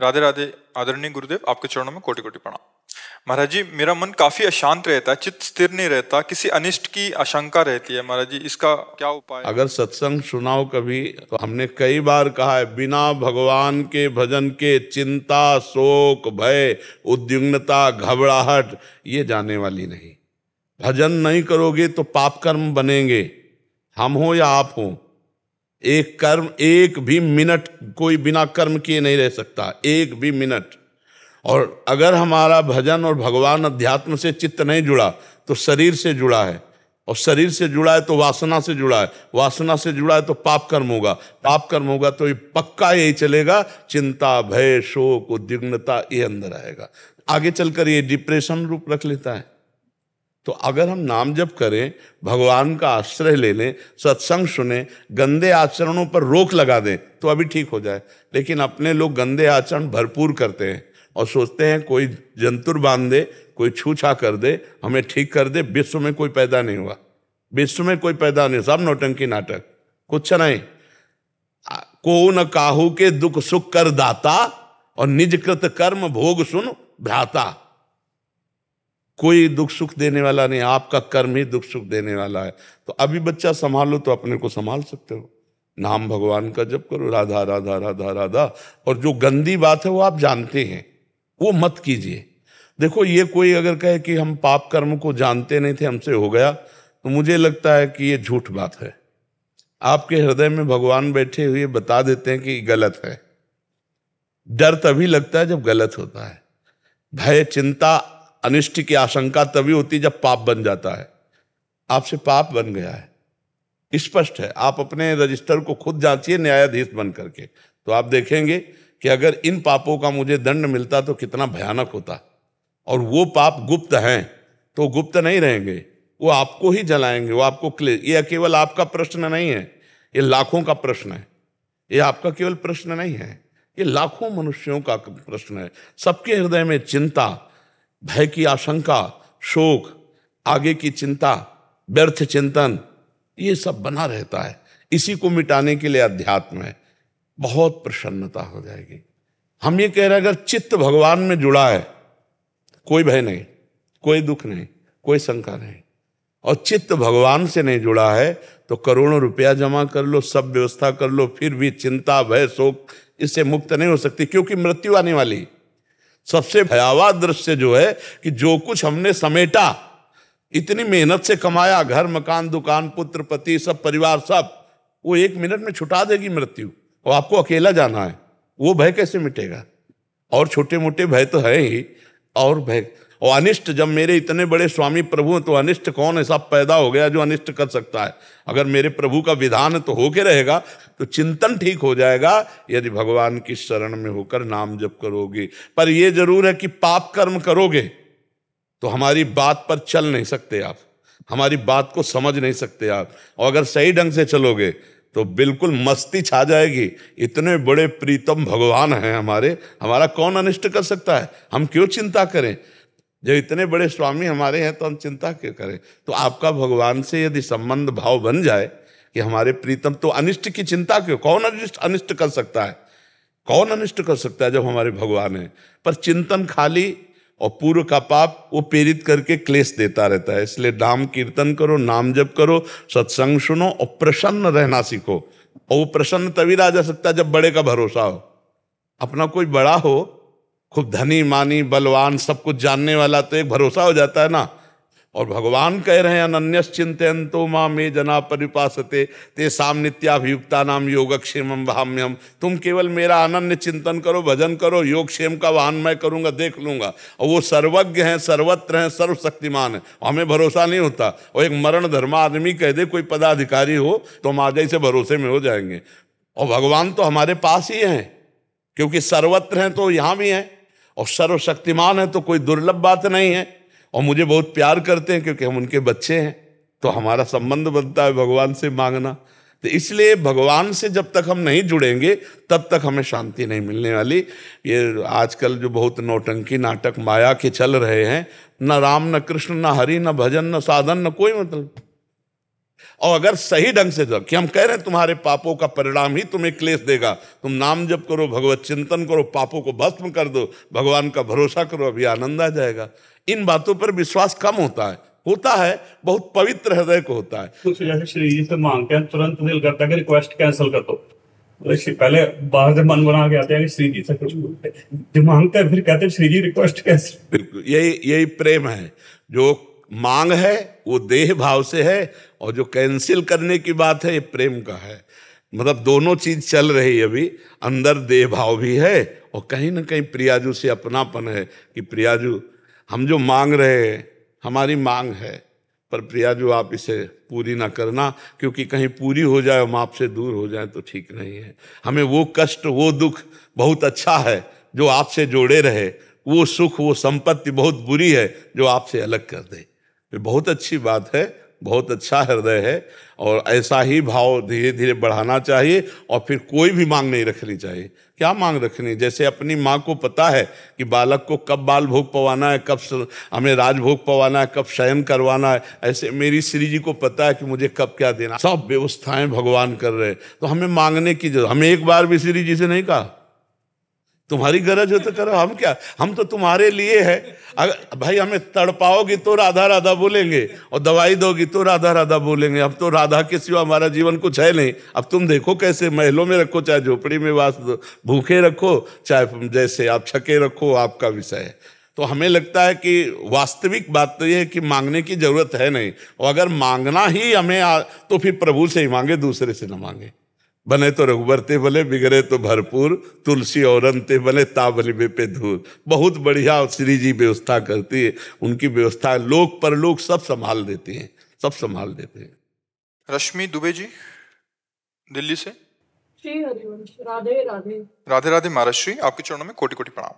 राधे राधे आदरणीय गुरुदेव आपके चरणों में कोटि कोटि प्रणाम महाराज जी मेरा मन काफी अशांत रहता है चित्त स्थिर नहीं रहता किसी अनिष्ट की आशंका रहती है महाराज जी इसका क्या उपाय अगर सत्संग सुनाओ कभी तो हमने कई बार कहा है बिना भगवान के भजन के चिंता शोक भय उद्विग्नता घबराहट ये जाने वाली नहीं भजन नहीं करोगे तो पाप कर्म बनेंगे हम हो या आप हों एक कर्म एक भी मिनट कोई बिना कर्म किए नहीं रह सकता एक भी मिनट और अगर हमारा भजन और भगवान अध्यात्म से चित्त नहीं जुड़ा तो शरीर से जुड़ा है और शरीर से जुड़ा है तो वासना से जुड़ा है वासना से जुड़ा है तो पाप कर्म होगा पाप कर्म होगा तो ये पक्का यही चलेगा चिंता भय शोक उद्विग्नता ये अंदर आएगा आगे चलकर ये डिप्रेशन रूप रख लेता है तो अगर हम नाम जप करें भगवान का आश्रय ले लें सत्संग सुने गंदे आचरणों पर रोक लगा दें तो अभी ठीक हो जाए लेकिन अपने लोग गंदे आचरण भरपूर करते हैं और सोचते हैं कोई जंतुर बांध दे कोई छूछा कर दे हमें ठीक कर दे विश्व में कोई पैदा नहीं हुआ विश्व में कोई पैदा नहीं सब नौटंकी नाटक कुछ नहीं को न काहू के दुख सुख कर दाता और निज कृत कर्म भोग सुन भ्राता कोई दुख सुख देने वाला नहीं आपका कर्म ही दुख सुख देने वाला है तो अभी बच्चा संभालो तो अपने को संभाल सकते हो नाम भगवान का जप करो राधा राधा राधा राधा और जो गंदी बात है वो आप जानते हैं वो मत कीजिए देखो ये कोई अगर कहे कि हम पाप कर्म को जानते नहीं थे हमसे हो गया तो मुझे लगता है कि ये झूठ बात है आपके हृदय में भगवान बैठे हुए बता देते हैं कि गलत है डर तभी लगता है जब गलत होता है भय चिंता अनिष्ट की आशंका तभी होती जब पाप बन जाता है आपसे पाप बन गया है स्पष्ट है आप अपने रजिस्टर को खुद जांचिए न्यायाधीश बन करके तो आप देखेंगे कि अगर इन पापों का मुझे दंड मिलता तो कितना भयानक होता और वो पाप गुप्त हैं तो गुप्त नहीं रहेंगे वो आपको ही जलाएंगे वो आपको ये केवल आपका प्रश्न नहीं है ये लाखों का प्रश्न है ये आपका केवल प्रश्न नहीं है ये लाखों मनुष्यों का प्रश्न है सबके हृदय में चिंता भय की आशंका शोक आगे की चिंता व्यर्थ चिंतन ये सब बना रहता है इसी को मिटाने के लिए अध्यात्म है बहुत प्रसन्नता हो जाएगी हम ये कह रहे हैं अगर चित्त भगवान में जुड़ा है कोई भय नहीं कोई दुख नहीं कोई शंका नहीं और चित्त भगवान से नहीं जुड़ा है तो करोड़ों रुपया जमा कर लो सब व्यवस्था कर लो फिर भी चिंता भय शोक इससे मुक्त नहीं हो सकती क्योंकि मृत्यु आने वाली सबसे भयावह दृश्य जो है कि जो कुछ हमने समेटा इतनी मेहनत से कमाया घर मकान दुकान पुत्र पति सब परिवार सब वो एक मिनट में छुटा देगी मृत्यु और आपको अकेला जाना है वो भय कैसे मिटेगा और छोटे मोटे भय तो है ही और भय और अनिष्ट जब मेरे इतने बड़े स्वामी प्रभु हैं तो अनिष्ट कौन ऐसा पैदा हो गया जो अनिष्ट कर सकता है अगर मेरे प्रभु का विधान है तो होके रहेगा तो चिंतन ठीक हो जाएगा यदि भगवान की शरण में होकर नाम जप करोगे पर यह जरूर है कि पाप कर्म करोगे तो हमारी बात पर चल नहीं सकते आप हमारी बात को समझ नहीं सकते आप और अगर सही ढंग से चलोगे तो बिल्कुल मस्ती छा जाएगी इतने बड़े प्रीतम भगवान हैं हमारे हमारा कौन अनिष्ट कर सकता है हम क्यों चिंता करें जब इतने बड़े स्वामी हमारे हैं तो हम चिंता क्यों करें तो आपका भगवान से यदि संबंध भाव बन जाए कि हमारे प्रीतम तो अनिष्ट की चिंता क्यों कौन अनिष्ट अनिष्ट कर सकता है कौन अनिष्ट कर सकता है जब हमारे भगवान है पर चिंतन खाली और पूर्व का पाप वो प्रेरित करके क्लेश देता रहता है इसलिए नाम कीर्तन करो नाम जप करो सत्संग सुनो और प्रसन्न रहना सीखो और वो प्रसन्न तभी रहा जा सकता है जब बड़े का भरोसा हो अपना कोई बड़ा हो खूब धनी मानी बलवान सब कुछ जानने वाला तो एक भरोसा हो जाता है ना और भगवान कह रहे हैं अनन्यस चिंतनतो माँ मे जना परिपाशते ते साम नित्याभियुक्ता नाम योगक्षेम भाम्यम तुम केवल मेरा अनन्य चिंतन करो भजन करो योगक्षेम का वाहन मैं करूँगा देख लूँगा और वो सर्वज्ञ हैं सर्वत्र हैं सर्वशक्तिमान है हमें भरोसा नहीं होता और एक मरण धर्म आदमी कह दे कोई पदाधिकारी हो तो हम आज से भरोसे में हो जाएंगे और भगवान तो हमारे पास ही हैं क्योंकि सर्वत्र हैं तो यहाँ भी हैं और सर्वशक्तिमान है तो कोई दुर्लभ बात नहीं है और मुझे बहुत प्यार करते हैं क्योंकि हम उनके बच्चे हैं तो हमारा संबंध बनता है भगवान से मांगना तो इसलिए भगवान से जब तक हम नहीं जुड़ेंगे तब तक हमें शांति नहीं मिलने वाली ये आजकल जो बहुत नौटंकी नाटक माया के चल रहे हैं न राम न कृष्ण न हरि न भजन न साधन न कोई मतलब और अगर सही ढंग से जब कि हम कह रहे हैं तुम्हारे पापों का परिणाम ही तुम्हें क्लेश देगा तुम नाम जप करो भगवत चिंतन करो पापों को भस्म कर दो भगवान का भरोसा करो अभी आनंद आ जाएगा इन बातों पर विश्वास कम होता है होता है बहुत पवित्र हृदय को होता है कुछ तो जैसे से मांगते हैं तुरंत दिल करता है कि रिक्वेस्ट कैंसिल कर दो पहले बाहर से मन बना के आते हैं श्री जी से कुछ मांगते हैं फिर कहते हैं श्री जी रिक्वेस्ट कैंसिल बिल्कुल यही यही प्रेम है जो मांग है वो देह भाव से है और जो कैंसिल करने की बात है ये प्रेम का है मतलब दोनों चीज चल रही अभी अंदर देह भाव भी है और कहीं ना कहीं प्रियाजू से अपनापन है कि प्रियाजू हम जो मांग रहे हैं हमारी मांग है पर प्रियाजू आप इसे पूरी ना करना क्योंकि कहीं पूरी हो जाए हम आपसे दूर हो जाए तो ठीक नहीं है हमें वो कष्ट वो दुख बहुत अच्छा है जो आपसे जोड़े रहे वो सुख वो संपत्ति बहुत बुरी है जो आपसे अलग कर दे ये बहुत अच्छी बात है बहुत अच्छा हृदय है और ऐसा ही भाव धीरे धीरे बढ़ाना चाहिए और फिर कोई भी मांग नहीं रखनी चाहिए क्या मांग रखनी जैसे अपनी माँ को पता है कि बालक को कब बाल भोग पवाना है कब हमें राजभोग पवाना है कब शयन करवाना है ऐसे मेरी श्री जी को पता है कि मुझे कब क्या देना सब व्यवस्थाएं भगवान कर रहे हैं तो हमें मांगने की जरूरत हमें एक बार भी श्री जी से नहीं कहा तुम्हारी गरज हो तो करो हम क्या हम तो तुम्हारे लिए है अगर भाई हमें तड़पाओगी तो राधा राधा बोलेंगे और दवाई दोगी तो राधा राधा बोलेंगे अब तो राधा के सिवा हमारा जीवन कुछ है नहीं अब तुम देखो कैसे महलों में रखो चाहे झोपड़ी में वास दो भूखे रखो चाहे जैसे आप छके रखो आपका विषय है तो हमें लगता है कि वास्तविक बात तो यह है कि मांगने की जरूरत है नहीं और अगर मांगना ही हमें आ, तो फिर प्रभु से ही मांगे दूसरे से ना मांगे बने तो रघुबरते भले बिगड़े तो भरपूर तुलसी और औरंते भले ताबल पे धूल बहुत बढ़िया श्री जी व्यवस्था करती है उनकी व्यवस्था लोक पर लोग सब संभाल देते हैं सब संभाल देते हैं रश्मि दुबे जी दिल्ली से श्री राधे राधे राधे महाराज श्री आपके चरणों में कोटि कोटि प्रणाम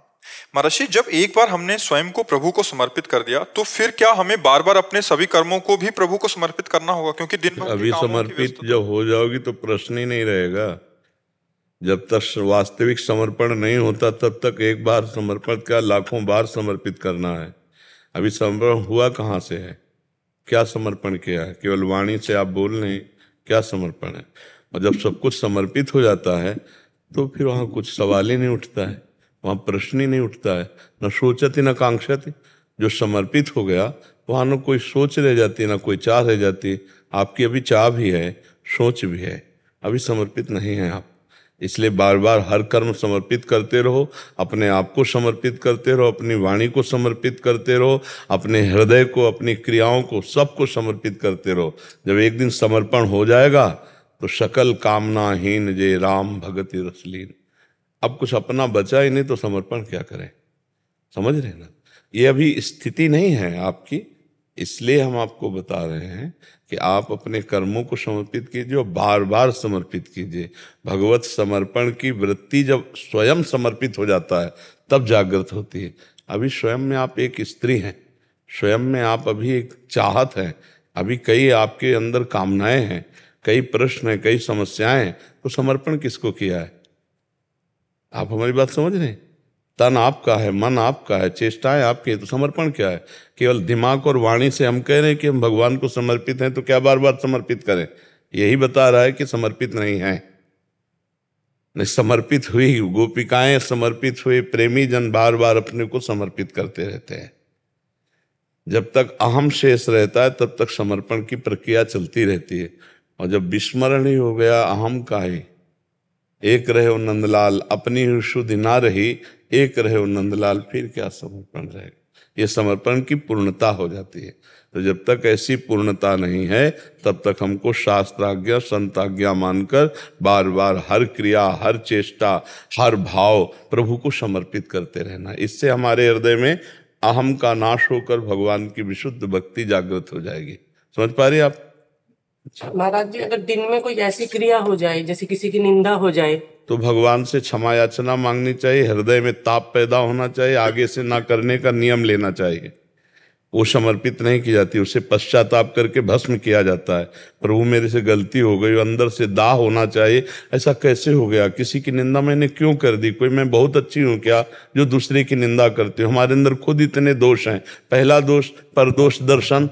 महाराज श्री जब एक बार हमने स्वयं को प्रभु को समर्पित कर दिया तो फिर क्या हमें बार बार अपने सभी कर्मों को भी प्रभु को समर्पित करना होगा क्योंकि दिन अभी समर्पित जब हो जाओगी तो प्रश्न ही नहीं रहेगा जब तक वास्तविक समर्पण नहीं होता तब तक एक बार समर्पण क्या लाखों बार समर्पित करना है अभी समर्पण हुआ कहाँ से है क्या समर्पण किया है केवल वाणी से आप बोल रहे क्या समर्पण है और जब सब कुछ समर्पित हो जाता है तो फिर वहाँ कुछ सवाल ही नहीं उठता है वहाँ प्रश्न ही नहीं उठता है न सोचती न कांक्षते जो समर्पित हो गया वहाँ न कोई सोच रह जाती ना कोई चाह रह जाती आपकी अभी चाह भी है सोच भी है अभी समर्पित नहीं है आप इसलिए बार बार हर कर्म समर्पित करते रहो अपने आप को समर्पित करते रहो अपनी वाणी को समर्पित करते रहो अपने हृदय को अपनी क्रियाओं को सबको समर्पित करते रहो जब एक दिन समर्पण हो जाएगा तो सकल कामनाहीन जे राम भगति रसलीन अब कुछ अपना बचा ही नहीं तो समर्पण क्या करें समझ रहे ना ये अभी स्थिति नहीं है आपकी इसलिए हम आपको बता रहे हैं कि आप अपने कर्मों को समर्पित कीजिए और बार बार समर्पित कीजिए भगवत समर्पण की वृत्ति जब स्वयं समर्पित हो जाता है तब जागृत होती है अभी स्वयं में आप एक स्त्री हैं स्वयं में आप अभी एक चाहत हैं अभी कई आपके अंदर कामनाएं हैं कई प्रश्न है कई समस्याएं तो समर्पण किसको किया है आप हमारी बात समझ रहे तन आपका है मन आपका है चेष्टाएं आपकी है तो समर्पण क्या है केवल दिमाग और वाणी से हम कह रहे हैं कि हम भगवान को समर्पित हैं तो क्या बार बार समर्पित करें यही बता रहा है कि समर्पित नहीं है नहीं समर्पित हुई गोपिकाएं समर्पित हुए प्रेमी जन बार बार अपने को समर्पित करते रहते हैं जब तक अहम शेष रहता है तब तक समर्पण की प्रक्रिया चलती रहती है और जब विस्मरण ही हो गया अहम काहे एक रहे नंदलाल अपनी ही शुद्धि ना रही एक रहे नंदलाल फिर क्या समर्पण रहे ये समर्पण की पूर्णता हो जाती है तो जब तक ऐसी पूर्णता नहीं है तब तक हमको शास्त्राज्ञा संताज्ञा मानकर बार बार हर क्रिया हर चेष्टा हर भाव प्रभु को समर्पित करते रहना इससे हमारे हृदय में अहम का नाश होकर भगवान की विशुद्ध भक्ति जागृत हो जाएगी समझ पा रही आप अच्छा। महाराज जी अगर दिन में कोई ऐसी क्रिया हो जाए जैसे किसी की निंदा हो जाए तो भगवान से क्षमा याचना मांगनी चाहिए हृदय में ताप पैदा होना चाहिए आगे से ना करने का नियम लेना चाहिए वो समर्पित नहीं की जाती उसे पश्चाताप करके भस्म किया जाता है प्रभु मेरे से गलती हो गई अंदर से दाह होना चाहिए ऐसा कैसे हो गया किसी की निंदा मैंने क्यों कर दी कोई मैं बहुत अच्छी हूँ क्या जो दूसरे की निंदा करती हूँ हमारे अंदर खुद इतने दोष हैं पहला दोष पर दोष दर्शन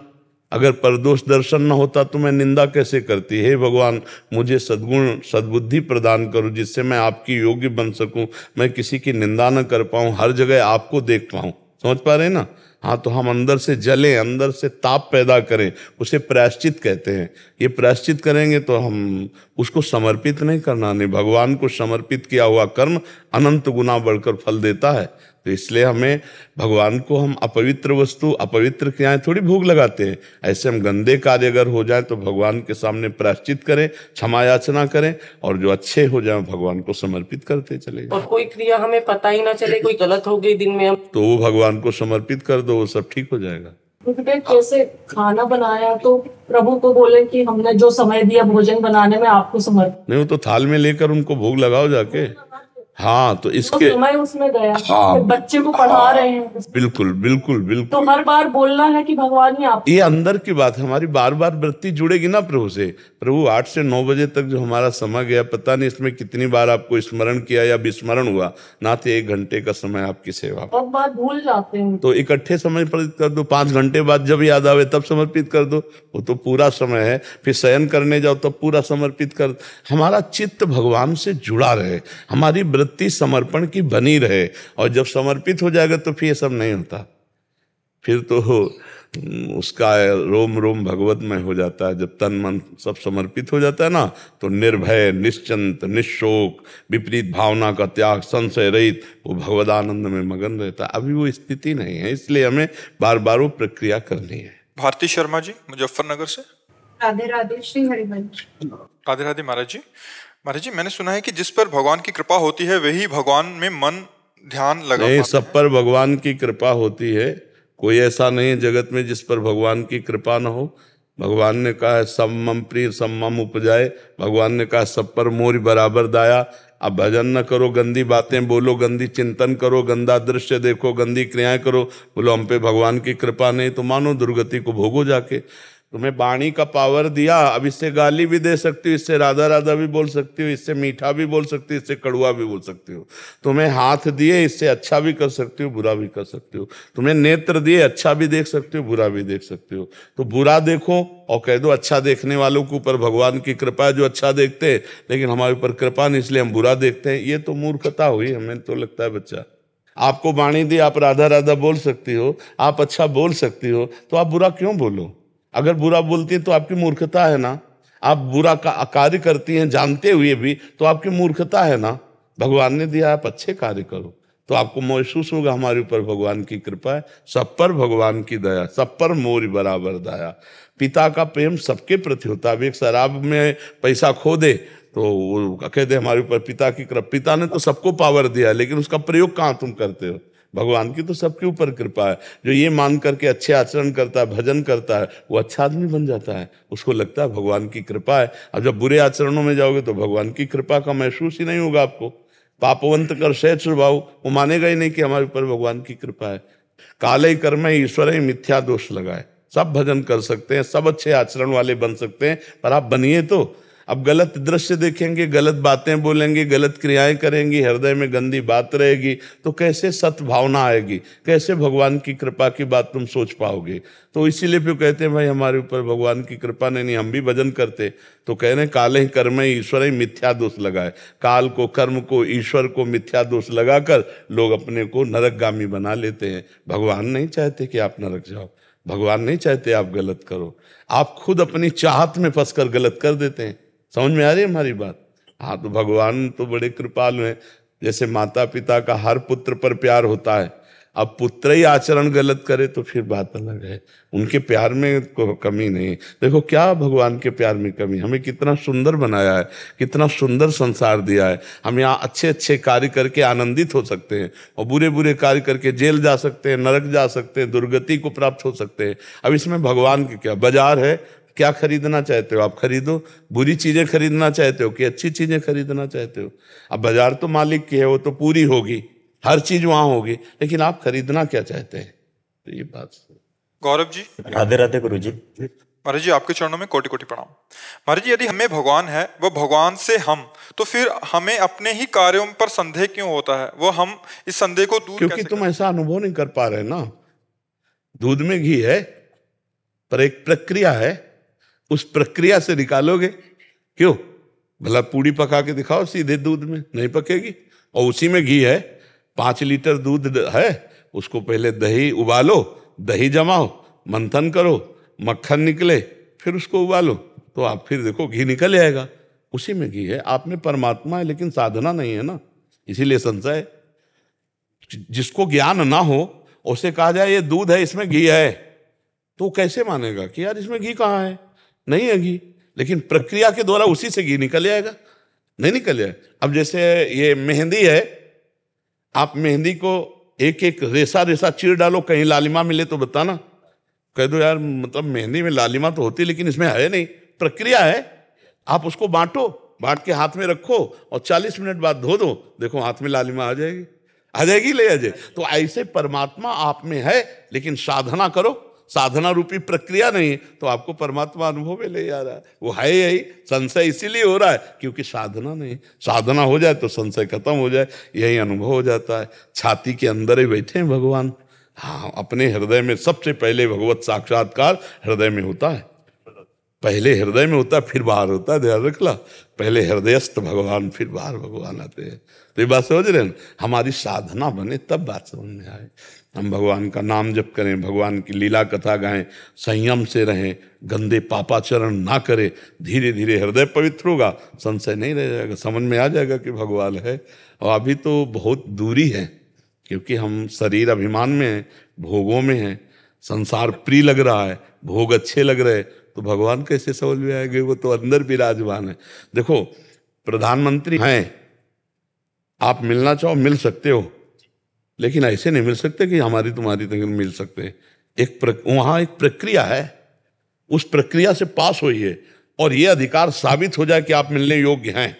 अगर परदोष दर्शन न होता तो मैं निंदा कैसे करती हे भगवान मुझे सद्गुण सद्बुद्धि प्रदान करो जिससे मैं आपकी योग्य बन सकूं मैं किसी की निंदा न कर पाऊं हर जगह आपको देख पाऊं समझ पा रहे ना हाँ तो हम अंदर से जले अंदर से ताप पैदा करें उसे प्रायश्चित कहते हैं ये प्रायश्चित करेंगे तो हम उसको समर्पित नहीं करना नहीं भगवान को समर्पित किया हुआ कर्म अनंत गुना बढ़कर फल देता है तो इसलिए हमें भगवान को हम अपवित्र वस्तु अपवित्र क्रियाएं थोड़ी भोग लगाते हैं ऐसे हम गंदे कार्य अगर हो जाए तो भगवान के सामने प्राश्चित करें क्षमा याचना करें और जो अच्छे हो जाए भगवान को समर्पित करते चले और कोई क्रिया हमें पता ही ना चले कोई गलत हो गई दिन में हम तो वो भगवान को समर्पित कर दो वो सब ठीक हो जाएगा कैसे तो खाना बनाया तो प्रभु को बोले कि हमने जो समय दिया भोजन बनाने में आपको समर्पित नहीं वो तो थाल में लेकर उनको भोग लगाओ जाके हाँ तो इसके तो उसमें गया हाँ, बच्चे को पढ़ा हाँ, रहे हैं बिल्कुल बिल्कुल बिल्कुल तो हर बार बोलना है कि भगवान ही आप ये अंदर की बात हमारी बार बार वृत्ति जुड़ेगी ना प्रभु से प्रभु आठ से नौ बजे तक जो हमारा समय गया पता नहीं इसमें कितनी बार आपको स्मरण किया या विस्मरण हुआ ना तो एक घंटे का समय आपकी सेवा बहुत बार भूल जाते हैं तो इकट्ठे समर्पित कर दो पांच घंटे बाद जब याद आवे तब समर्पित कर दो वो तो पूरा समय है फिर शयन करने जाओ तब पूरा समर्पित कर हमारा चित्त भगवान से जुड़ा रहे हमारी वृत्ति समर्पण की बनी रहे और जब समर्पित हो जाएगा तो फिर ये सब नहीं होता फिर तो हो, उसका रोम रोम भगवत में हो जाता है जब तन मन सब समर्पित हो जाता है ना तो निर्भय निश्चिंत निशोक विपरीत भावना का त्याग संशय रहित वो भगवदानंद में मगन रहता है अभी वो स्थिति नहीं है इसलिए हमें बार बार वो प्रक्रिया करनी है भारती शर्मा जी मुजफ्फरनगर से राधे राधे श्री हरिवंश राधे राधे महाराज जी महाराज जी मैंने सुना है कि जिस पर भगवान की कृपा होती है वही भगवान में मन ध्यान लगा नहीं सब पर भगवान की कृपा होती है कोई ऐसा नहीं है जगत में जिस पर भगवान की कृपा ना हो भगवान ने कहा मम प्रिय मम उपजाए भगवान ने कहा सब पर मोर बराबर दाया अब भजन न करो गंदी बातें बोलो गंदी चिंतन करो गंदा दृश्य देखो गंदी क्रियाएं करो बोलो हम पे भगवान की कृपा नहीं तो मानो दुर्गति को भोगो जाके तुम्हें वाणी का पावर दिया अब इससे गाली भी दे सकती हो इससे राधा राधा भी बोल सकती हो इससे मीठा भी बोल सकती हो इससे कड़ुआ भी बोल सकती हो तुम्हें हाथ दिए इससे अच्छा भी कर सकती हो बुरा भी कर सकती हो तुम्हें नेत्र दिए अच्छा भी देख सकते हो बुरा भी देख सकते हो तो बुरा देखो और कह दो अच्छा देखने वालों के ऊपर भगवान की कृपा है जो अच्छा देखते हैं लेकिन हमारे ऊपर कृपा नहीं इसलिए हम बुरा देखते हैं ये तो मूर्खता हुई हमें तो लगता है बच्चा आपको वाणी दी आप राधा राधा बोल सकती हो आप अच्छा बोल सकती हो तो आप बुरा क्यों बोलो अगर बुरा बोलती है तो आपकी मूर्खता है ना आप बुरा का कार्य करती हैं जानते हुए भी तो आपकी मूर्खता है ना भगवान ने दिया आप अच्छे कार्य करो तो आपको महसूस होगा हमारे ऊपर भगवान की कृपा है सब पर भगवान की दया सब पर मोरी बराबर दया पिता का प्रेम सबके प्रति होता है अभी एक शराब में पैसा खो दे तो वो कह दे हमारे ऊपर पिता की कृपा पिता ने तो सबको पावर दिया लेकिन उसका प्रयोग कहाँ तुम करते हो भगवान की तो सबके ऊपर कृपा है जो ये मान करके अच्छे आचरण करता है भजन करता है वो अच्छा आदमी बन जाता है उसको लगता है भगवान की कृपा है अब जब बुरे आचरणों में जाओगे तो भगवान की कृपा का महसूस ही नहीं होगा आपको पापवंत कर सह स्वभाव वो मानेगा ही नहीं कि हमारे ऊपर भगवान की कृपा है काले कर्म ईश्वर ही मिथ्या दोष लगाए सब भजन कर सकते हैं सब अच्छे आचरण वाले बन सकते हैं पर आप बनिए तो अब गलत दृश्य देखेंगे गलत बातें बोलेंगे गलत क्रियाएं करेंगी हृदय में गंदी बात रहेगी तो कैसे सत्भावना आएगी कैसे भगवान की कृपा की बात तुम सोच पाओगे तो इसीलिए फिर कहते हैं भाई हमारे ऊपर भगवान की कृपा नहीं नहीं हम भी भजन करते तो कह रहे काले ही कर्म ईश्वर ही मिथ्या दोष लगाए काल को कर्म को ईश्वर को मिथ्या दोष लगाकर लोग अपने को नरकगामी बना लेते हैं भगवान नहीं चाहते कि आप नरक जाओ भगवान नहीं चाहते आप गलत करो आप खुद अपनी चाहत में फंस गलत कर देते हैं समझ में आ रही है हमारी बात हाँ तो भगवान तो बड़े कृपालु हैं जैसे माता पिता का हर पुत्र पर प्यार होता है अब पुत्र ही आचरण गलत करे तो फिर बात अलग है उनके प्यार में को कमी नहीं देखो क्या भगवान के प्यार में कमी हमें कितना सुंदर बनाया है कितना सुंदर संसार दिया है हम यहाँ अच्छे अच्छे कार्य करके आनंदित हो सकते हैं और बुरे बुरे कार्य करके जेल जा सकते हैं नरक जा सकते हैं दुर्गति को प्राप्त हो सकते हैं अब इसमें भगवान के क्या बाजार है क्या खरीदना चाहते हो आप खरीदो बुरी चीज़ें खरीदना चाहते हो कि अच्छी चीज़ें खरीदना चाहते हो अब बाजार तो मालिक की है वो तो पूरी होगी हर चीज़ वहां होगी लेकिन आप खरीदना क्या चाहते हैं तो ये बात गौरव जी राधे राधे गुरु जी महाराज जी आपके चरणों में कोटि कोटि प्रणाम महाराज जी यदि हमें भगवान है वह भगवान से हम तो फिर हमें अपने ही कार्यों पर संदेह क्यों होता है वो हम इस संदेह को दूर क्योंकि तुम ऐसा अनुभव नहीं कर पा रहे ना दूध में घी है पर एक प्रक्रिया है उस प्रक्रिया से निकालोगे क्यों भला पूड़ी पका के दिखाओ सीधे दूध में नहीं पकेगी और उसी में घी है पाँच लीटर दूध है उसको पहले दही उबालो दही जमाओ मंथन करो मक्खन निकले फिर उसको उबालो तो आप फिर देखो घी निकल आएगा उसी में घी है आप में परमात्मा है लेकिन साधना नहीं है ना इसीलिए संशय जिसको ज्ञान ना हो उसे कहा जाए ये दूध है इसमें घी है तो कैसे मानेगा कि यार इसमें घी कहाँ है नहीं है घी लेकिन प्रक्रिया के द्वारा उसी से घी निकल जाएगा नहीं निकल जाए अब जैसे ये मेहंदी है आप मेहंदी को एक एक रेसा रेसा चीर डालो कहीं लालिमा मिले तो बताना कह दो यार मतलब मेहंदी में लालिमा तो होती लेकिन इसमें है नहीं प्रक्रिया है आप उसको बांटो बांट के हाथ में रखो और 40 मिनट बाद धो दो देखो हाथ में लालिमा आ जाएगी आ जाएगी ले आ जाए तो ऐसे परमात्मा आप में है लेकिन साधना करो साधना रूपी प्रक्रिया नहीं तो आपको परमात्मा अनुभव में ले जा रहा है वो है यही संशय इसीलिए हो रहा है क्योंकि साधना नहीं साधना हो जाए तो संशय खत्म हो जाए यही अनुभव हो जाता है छाती के अंदर ही बैठे हैं भगवान हाँ अपने हृदय में सबसे पहले भगवत साक्षात्कार हृदय में होता है पहले हृदय में होता है फिर बाहर होता है ध्यान रख ला पहले हृदयस्थ भगवान फिर बाहर भगवान आते हैं तो ये बात समझ रहे हैं हमारी साधना बने तब बात समझ में आए हम भगवान का नाम जप करें भगवान की लीला कथा गाएं संयम से रहें गंदे पापाचरण ना करें धीरे धीरे हृदय पवित्र होगा संशय नहीं रह जाएगा समझ में आ जाएगा कि भगवान है और अभी तो बहुत दूरी है क्योंकि हम शरीर अभिमान में हैं भोगों में हैं संसार प्रिय लग रहा है भोग अच्छे लग रहे तो भगवान कैसे समझ में आएंगे वो तो अंदर विराजमान है देखो प्रधानमंत्री हैं आप मिलना चाहो मिल सकते हो लेकिन ऐसे नहीं मिल सकते कि हमारी तुम्हारी तक मिल सकते एक प्रक, वहाँ एक प्रक्रिया है उस प्रक्रिया से पास हुई है और ये अधिकार साबित हो जाए कि आप मिलने योग्य हैं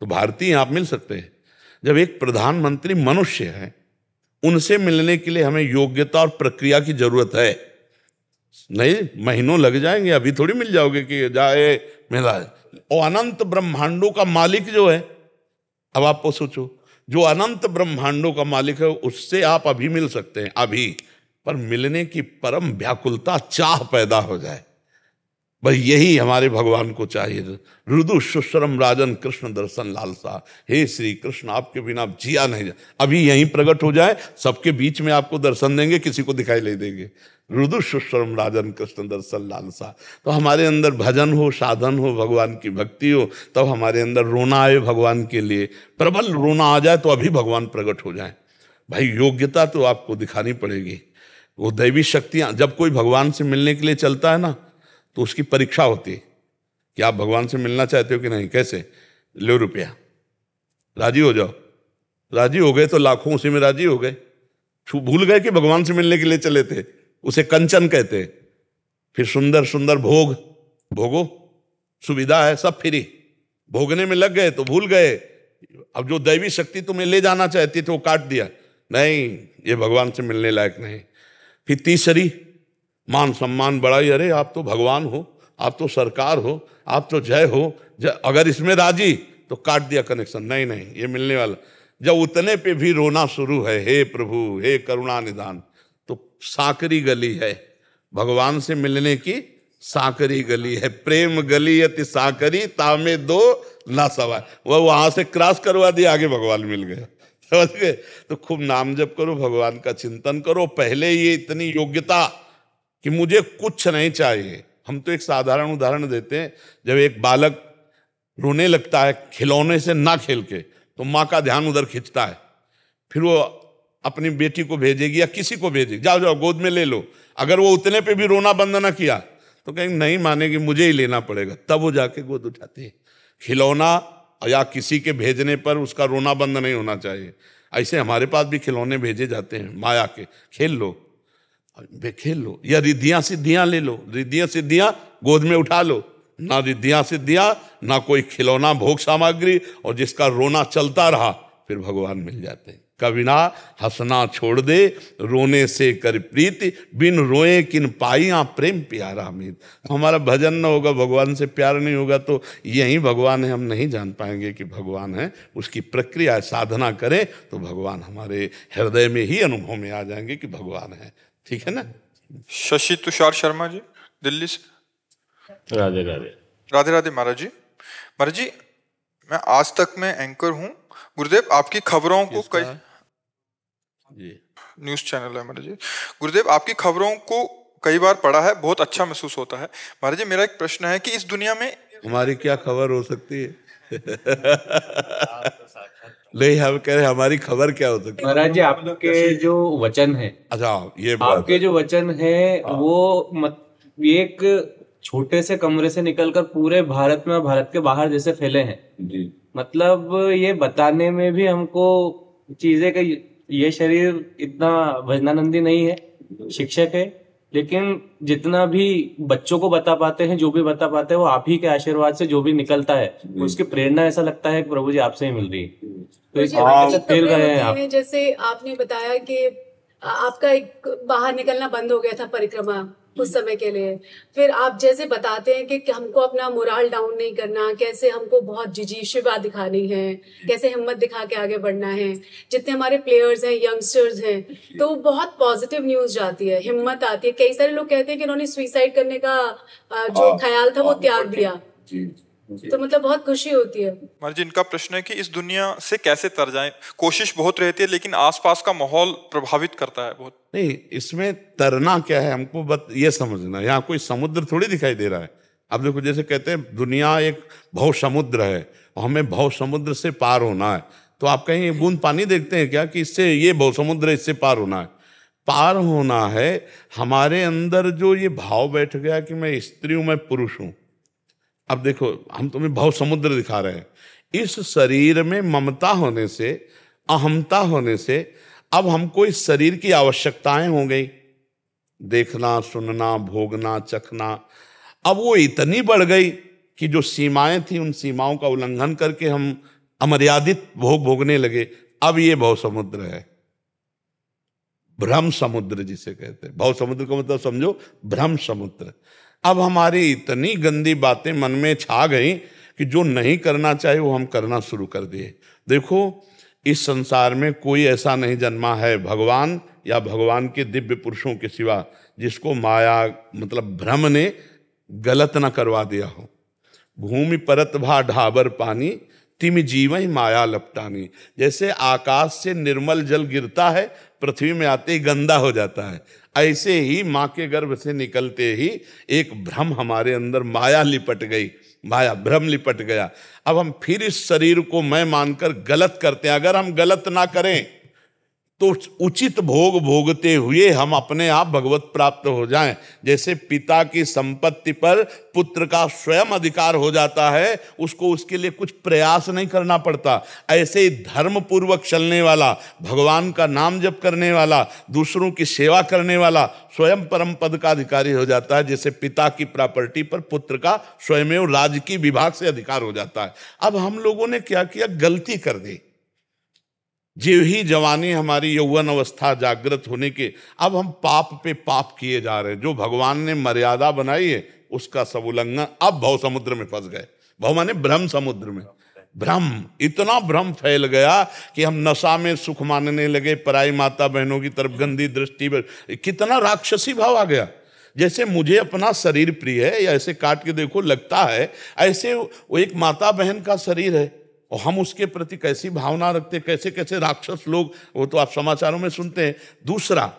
तो भारतीय आप मिल सकते हैं जब एक प्रधानमंत्री मनुष्य है उनसे मिलने के लिए हमें योग्यता और प्रक्रिया की जरूरत है नहीं महीनों लग जाएंगे अभी थोड़ी मिल जाओगे कि जाए मिला और अनंत ब्रह्मांडों का मालिक जो है अब आपको सोचो जो अनंत ब्रह्मांडों का मालिक है उससे आप अभी मिल सकते हैं अभी पर मिलने की परम व्याकुलता चाह पैदा हो जाए बस यही हमारे भगवान को चाहिए रुदु सुश्रम राजन कृष्ण दर्शन लालसा हे श्री कृष्ण आपके बिना आप जिया नहीं जाए अभी यहीं प्रकट हो जाए सबके बीच में आपको दर्शन देंगे किसी को दिखाई नहीं देंगे रुदु राजन कृष्ण दर्शन लालसा तो हमारे अंदर भजन हो साधन हो भगवान की भक्ति हो तब तो हमारे अंदर रोना आए भगवान के लिए प्रबल रोना आ जाए तो अभी भगवान प्रकट हो जाए भाई योग्यता तो आपको दिखानी पड़ेगी वो दैवी शक्तियाँ जब कोई भगवान से मिलने के लिए चलता है ना तो उसकी परीक्षा होती है कि आप भगवान से मिलना चाहते हो कि नहीं कैसे लो रुपया राजी हो जाओ राजी हो गए तो लाखों उसी में राजी हो गए भूल गए कि भगवान से मिलने के लिए चले थे उसे कंचन कहते फिर सुंदर सुंदर भोग भोगो सुविधा है सब फ्री भोगने में लग गए तो भूल गए अब जो दैवी शक्ति तुम्हें ले जाना चाहती थी वो काट दिया नहीं ये भगवान से मिलने लायक नहीं फिर तीसरी मान सम्मान बढ़ाई अरे आप तो भगवान हो आप तो सरकार हो आप तो जय हो जय अगर इसमें राजी तो काट दिया कनेक्शन नहीं नहीं ये मिलने वाला जब उतने पे भी रोना शुरू है हे प्रभु हे करुणा निदान तो साकरी गली है भगवान से मिलने की साकरी गली है प्रेम गली अति साकरी तामे दो ना सवा वह वहां से क्रॉस करवा दिया आगे भगवान मिल गया समझ गए तो खूब नाम जप करो भगवान का चिंतन करो पहले ये इतनी योग्यता कि मुझे कुछ नहीं चाहिए हम तो एक साधारण उदाहरण देते हैं जब एक बालक रोने लगता है खिलौने से ना खेल के तो माँ का ध्यान उधर खींचता है फिर वो अपनी बेटी को भेजेगी या किसी को भेजेगी जाओ जाओ गोद में ले लो अगर वो उतने पे भी रोना बंद ना किया तो कहेंगे नहीं मानेगी मुझे ही लेना पड़ेगा तब वो जाके गोद उठाते हैं खिलौना या किसी के भेजने पर उसका रोना बंद नहीं होना चाहिए ऐसे हमारे पास भी खिलौने भेजे जाते हैं माया के खेल लो खेल लो या रिद्धियाँ सिद्धियाँ ले लो रिद्धियाँ सिद्धियाँ गोद में उठा लो ना रिद्धियाँ सिद्धियाँ ना कोई खिलौना भोग सामग्री और जिसका रोना चलता रहा फिर भगवान मिल जाते हैं कविना हंसना छोड़ दे रोने से कर प्रीति बिन रोए किन पाइया प्रेम प्यारा मीत हमारा भजन न होगा भगवान से प्यार नहीं होगा तो यही भगवान है हम नहीं जान पाएंगे कि भगवान है उसकी प्रक्रिया साधना करें तो भगवान हमारे हृदय में ही अनुभव में आ जाएंगे कि भगवान है ठीक है ना शशि तुषार शर्मा जी दिल्ली से राधे राधे राधे राधे महाराज जी महाराज जी मैं आज तक मैं एंकर हूँ गुरुदेव आपकी खबरों को कई न्यूज़ चैनल है महाराज जी गुरुदेव आपकी खबरों को कई बार पढ़ा है बहुत अच्छा महसूस होता है महाराज जी मेरा एक प्रश्न है कि इस दुनिया में हमारी क्या खबर हो सकती है नहीं हम कह रहे हमारी खबर क्या हो सकती है महाराज जी आपके जो वचन है अच्छा ये आपके जो वचन है हाँ। वो मत एक छोटे से कमरे से निकलकर पूरे भारत में और भारत के बाहर जैसे फैले हैं जी मतलब ये बताने में भी हमको चीजें कई ये शरीर इतना भजनानंदी नहीं है शिक्षक है लेकिन जितना भी बच्चों को बता पाते हैं जो भी बता पाते हैं वो आप ही के आशीर्वाद से जो भी निकलता है उसकी प्रेरणा ऐसा लगता है प्रभु जी आपसे ही मिल रही है तो आप रहे हैं आप जैसे आपने बताया कि आपका एक बाहर निकलना बंद हो गया था परिक्रमा कुछ हम्म। समय के लिए फिर आप जैसे बताते हैं कि हमको अपना मोराल डाउन नहीं करना कैसे हमको बहुत जिजीशिवा दिखानी है कैसे हिम्मत दिखा के आगे बढ़ना है जितने हमारे प्लेयर्स हैं यंगस्टर्स हैं तो बहुत पॉजिटिव न्यूज जाती है हिम्मत आती है कई सारे लोग कहते हैं कि उन्होंने सुइसाइड करने का जो हाँ, ख्याल था वो हाँ, त्याग दिया तो मतलब बहुत खुशी होती है मर इनका प्रश्न है कि इस दुनिया से कैसे तर जाए कोशिश बहुत रहती है लेकिन आसपास का माहौल प्रभावित करता है बहुत नहीं इसमें तरना क्या है हमको बस ये समझना यहाँ कोई समुद्र थोड़ी दिखाई दे रहा है आप देखो जैसे कहते हैं दुनिया एक भव समुद्र है और हमें भव समुद्र से पार होना है तो आप कहीं बूंद पानी देखते हैं क्या कि इससे ये भव समुद्र इससे पार होना है पार होना है हमारे अंदर जो ये भाव बैठ गया कि मैं स्त्री हूँ मैं पुरुष हूँ अब देखो हम तुम्हें भाव समुद्र दिखा रहे हैं इस शरीर में ममता होने से अहमता होने से अब हमको इस शरीर की आवश्यकताएं हो गई देखना सुनना भोगना चखना अब वो इतनी बढ़ गई कि जो सीमाएं थी उन सीमाओं का उल्लंघन करके हम अमर्यादित भोग भोगने लगे अब ये भव समुद्र है भ्रम समुद्र जिसे कहते हैं भाव समुद्र का मतलब समझो भ्रम समुद्र अब हमारी इतनी गंदी बातें मन में छा गई कि जो नहीं करना चाहिए वो हम करना शुरू कर दिए देखो इस संसार में कोई ऐसा नहीं जन्मा है भगवान या भगवान के दिव्य पुरुषों के सिवा जिसको माया मतलब भ्रम ने गलत ना करवा दिया हो भूमि परत भा ढाबर पानी तिम जीवई माया लपटानी जैसे आकाश से निर्मल जल गिरता है पृथ्वी में आते ही गंदा हो जाता है ऐसे ही माँ के गर्भ से निकलते ही एक भ्रम हमारे अंदर माया लिपट गई माया भ्रम लिपट गया अब हम फिर इस शरीर को मैं मानकर गलत करते हैं अगर हम गलत ना करें तो उचित भोग भोगते हुए हम अपने आप भगवत प्राप्त हो जाएं जैसे पिता की संपत्ति पर पुत्र का स्वयं अधिकार हो जाता है उसको उसके लिए कुछ प्रयास नहीं करना पड़ता ऐसे ही धर्म पूर्वक चलने वाला भगवान का नाम जप करने वाला दूसरों की सेवा करने वाला स्वयं परम पद का अधिकारी हो जाता है जैसे पिता की प्रॉपर्टी पर पुत्र का स्वयं राजकीय की विभाग से अधिकार हो जाता है अब हम लोगों ने क्या किया गलती कर दी जीव ही जवानी हमारी यौवन अवस्था जागृत होने के अब हम पाप पे पाप किए जा रहे हैं जो भगवान ने मर्यादा बनाई है उसका सब उल्लंघन अब भव समुद्र में फंस गए भव माने ब्रह्म समुद्र में भ्रम इतना भ्रम फैल गया कि हम नशा में सुख मानने लगे पराई माता बहनों की तरफ गंदी दृष्टि पर कितना राक्षसी भाव आ गया जैसे मुझे अपना शरीर प्रिय है या ऐसे काट के देखो लगता है ऐसे वो एक माता बहन का शरीर है और हम उसके प्रति कैसी भावना रखते कैसे कैसे राक्षस लोग वो तो आप समाचारों में सुनते हैं दूसरा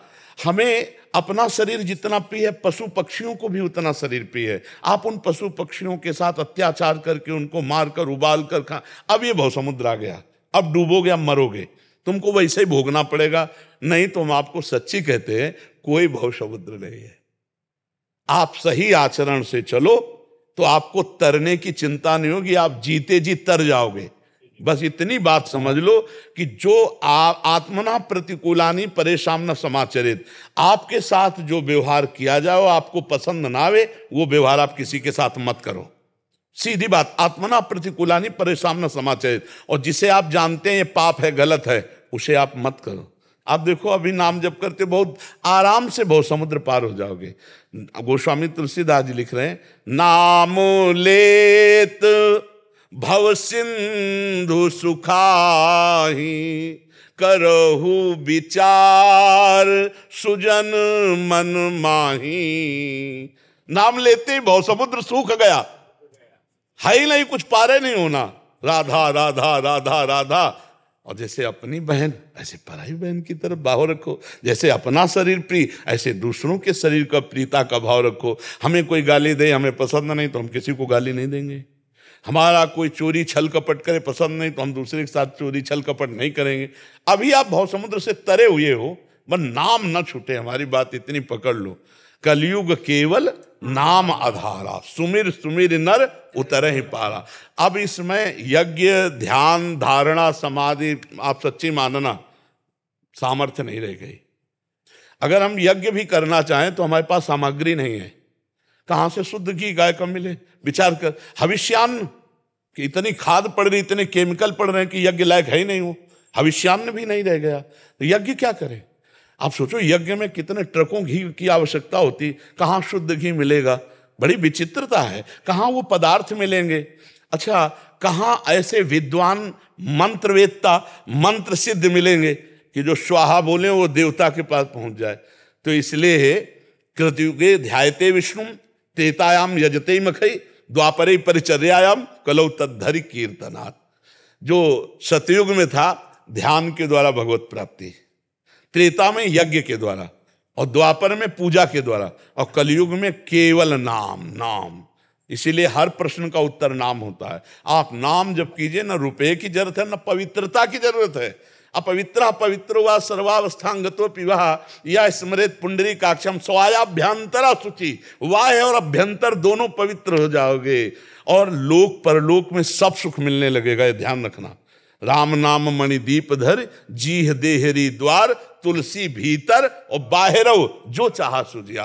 हमें अपना शरीर जितना पी है पशु पक्षियों को भी उतना शरीर पी है आप उन पशु पक्षियों के साथ अत्याचार करके उनको मारकर उबाल कर खा अब ये बहुत समुद्र आ गया अब डूबोगे अब मरोगे तुमको वैसे ही भोगना पड़ेगा नहीं तो हम आपको सच्ची कहते हैं कोई बहु समुद्र नहीं है आप सही आचरण से चलो तो आपको तरने की चिंता नहीं होगी आप जीते जी तर जाओगे बस इतनी बात समझ लो कि जो आ, आत्मना प्रतिकूलानी परेशान न समाचरित आपके साथ जो व्यवहार किया जाए आपको पसंद ना आवे वो व्यवहार आप किसी के साथ मत करो सीधी बात आत्मना प्रतिकूलानी परेशान न समाचरित और जिसे आप जानते हैं ये पाप है गलत है उसे आप मत करो आप देखो अभी नाम जप करते बहुत आराम से बहुत समुद्र पार हो जाओगे गोस्वामी तुलसीदास जी लिख रहे हैं नाम लेत भव सिंधु सुखाही करहु विचार सुजन मन माही नाम लेते भव समुद्र सूख गया है ही नहीं कुछ पारे नहीं होना राधा राधा राधा राधा और जैसे अपनी बहन ऐसे पराई बहन की तरफ भाव रखो जैसे अपना शरीर प्रिय ऐसे दूसरों के शरीर का प्रीता का भाव रखो हमें कोई गाली दे हमें पसंद नहीं तो हम किसी को गाली नहीं देंगे हमारा कोई चोरी छल कपट करे पसंद नहीं तो हम दूसरे के साथ चोरी छल कपट नहीं करेंगे अभी आप भाव समुद्र से तरे हुए हो पर नाम न छूटे हमारी बात इतनी पकड़ लो कलयुग केवल नाम आधारा सुमिर सुमिर नर उतर ही पारा अब इसमें यज्ञ ध्यान धारणा समाधि आप सच्ची मानना सामर्थ्य नहीं रह गई अगर हम यज्ञ भी करना चाहें तो हमारे पास सामग्री नहीं है कहां से शुद्ध घी गाय का मिले विचार कर हविष्यान्न कि इतनी खाद पड़ रही इतने केमिकल पड़ रहे हैं कि यज्ञ लायक है ही नहीं वो हविष्यान्न भी नहीं रह गया तो यज्ञ क्या करे आप सोचो यज्ञ में कितने ट्रकों घी की आवश्यकता होती कहाँ शुद्ध घी मिलेगा बड़ी विचित्रता है कहाँ वो पदार्थ मिलेंगे अच्छा कहाँ ऐसे विद्वान मंत्रवेदता मंत्र सिद्ध मिलेंगे कि जो स्वाहा बोले वो देवता के पास पहुंच जाए तो इसलिए कृतयुगे ध्यायते विष्णु तेतायाम यजते मखई द्वापरे परिचर्यायाम कलौ तद्धरि कीर्तनात् जो सतयुग में था ध्यान के द्वारा भगवत प्राप्ति त्रेता में यज्ञ के द्वारा और द्वापर में पूजा के द्वारा और कलयुग में केवल नाम नाम इसीलिए हर प्रश्न का उत्तर नाम होता है आप नाम जब कीजिए ना रुपए की जरूरत है ना पवित्रता की जरूरत है अपवित्र पवित्र व सर्वावस्थांगतो पिवा या स्मृत पुंडरी काक्षम स्वायाभ्यंतरा सूची वाह और अभ्यंतर दोनों पवित्र हो जाओगे और लोक परलोक में सब सुख मिलने लगेगा ये ध्यान रखना राम नाम मणि दीप धर जीह देहरी द्वार तुलसी भीतर और बाहर जो चाह सुझिया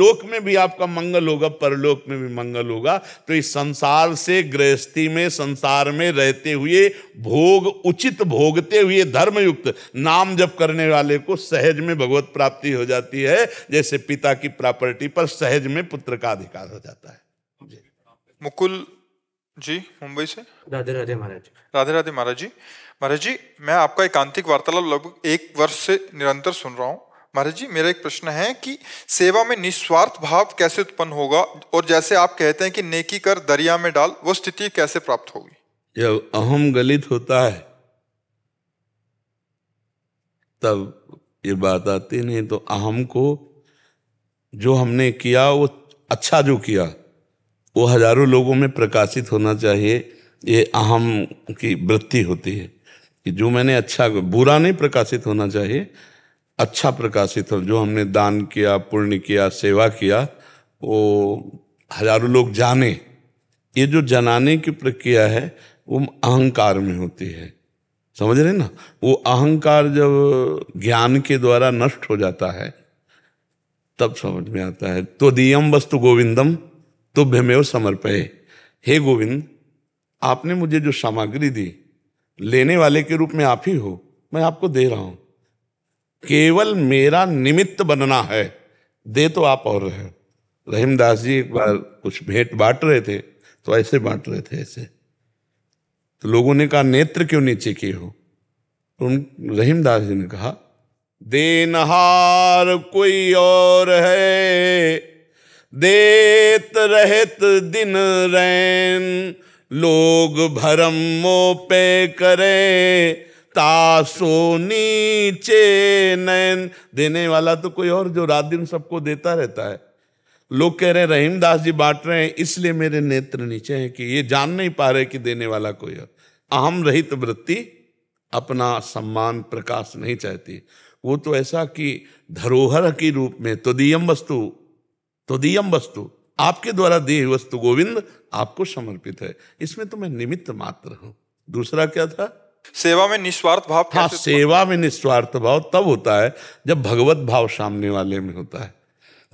लोक में भी आपका मंगल होगा परलोक में भी मंगल होगा तो इस संसार से गृहस्थी में संसार में रहते हुए भोग उचित भोगते हुए धर्मयुक्त नाम जप करने वाले को सहज में भगवत प्राप्ति हो जाती है जैसे पिता की प्रॉपर्टी पर सहज में पुत्र का अधिकार हो जाता है मुकुल जी मुंबई से राधे राधे महाराज राधे राधे महाराज जी महाराज जी मैं आपका एकांतिक वार्तालाप लगभग एक वर्ष से निरंतर सुन रहा हूँ महाराज जी मेरा एक प्रश्न है कि सेवा में निस्वार्थ भाव कैसे उत्पन्न होगा और जैसे आप कहते हैं कि नेकी कर दरिया में डाल वो स्थिति कैसे प्राप्त होगी जब अहम गलित होता है तब ये बात आती नहीं तो अहम को जो हमने किया वो अच्छा जो किया वो हजारों लोगों में प्रकाशित होना चाहिए ये अहम की वृत्ति होती है कि जो मैंने अच्छा बुरा नहीं प्रकाशित होना चाहिए अच्छा प्रकाशित हो जो हमने दान किया पुण्य किया सेवा किया वो हजारों लोग जाने ये जो जनाने की प्रक्रिया है वो अहंकार में होती है समझ रहे ना वो अहंकार जब ज्ञान के द्वारा नष्ट हो जाता है तब समझ में आता है तो दियम वस्तु गोविंदम तुभ्यमेव तो समर्पय हे गोविंद आपने मुझे जो सामग्री दी लेने वाले के रूप में आप ही हो मैं आपको दे रहा हूं केवल मेरा निमित्त बनना है दे तो आप और रहे रहीमदास जी एक बार कुछ भेंट बांट रहे थे तो ऐसे बांट रहे थे ऐसे तो लोगों ने कहा नेत्र क्यों नीचे किए हो तो उन रहीमदास जी ने कहा देनहार कोई और है देत रहत दिन रैन लोग भरम पे करे तासो नीचे नैन देने वाला तो कोई और जो रात दिन सबको देता रहता है लोग कह रहे हैं रहीम दास जी बांट रहे हैं इसलिए मेरे नेत्र नीचे हैं कि ये जान नहीं पा रहे कि देने वाला कोई और अहम रहित वृत्ति अपना सम्मान प्रकाश नहीं चाहती वो तो ऐसा कि धरोहर के रूप में तदीयम वस्तु तदीयम वस्तु आपके द्वारा दिए वस्तु गोविंद आपको समर्पित है इसमें तो मैं निमित्त मात्र हूं दूसरा क्या था सेवा में निस्वार्थ भाव हाँ सेवा में निस्वार्थ भाव तब होता है जब भगवत भाव सामने वाले में होता है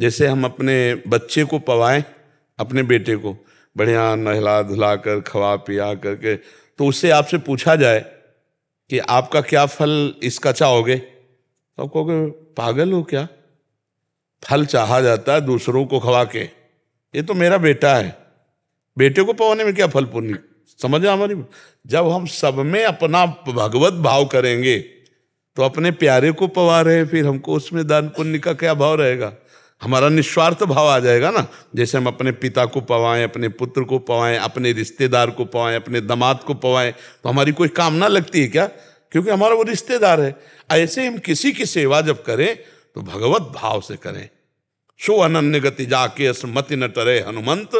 जैसे हम अपने बच्चे को पवाए अपने बेटे को बढ़िया नहला धुला कर खवा पिया करके तो उससे आपसे पूछा जाए कि आपका क्या फल इसका चाहोगे तो कहोगे पागल हो क्या फल चाहा जाता है दूसरों को खवा के ये तो मेरा बेटा है बेटे को पवाने में क्या फल पुण्य समझ हमारी जब हम सब में अपना भगवत भाव करेंगे तो अपने प्यारे को पवा रहे फिर हमको उसमें दान पुण्य का क्या भाव रहेगा हमारा निस्वार्थ भाव आ जाएगा ना जैसे हम अपने पिता को पवाएं अपने पुत्र को पवाएं अपने रिश्तेदार को पवाएं अपने दामाद को पवाएं तो हमारी कोई कामना लगती है क्या क्योंकि हमारा वो रिश्तेदार है ऐसे हम किसी की सेवा जब करें तो भगवत भाव से करें सो अनन्य गति जाके स्मति न टरे हनुमंत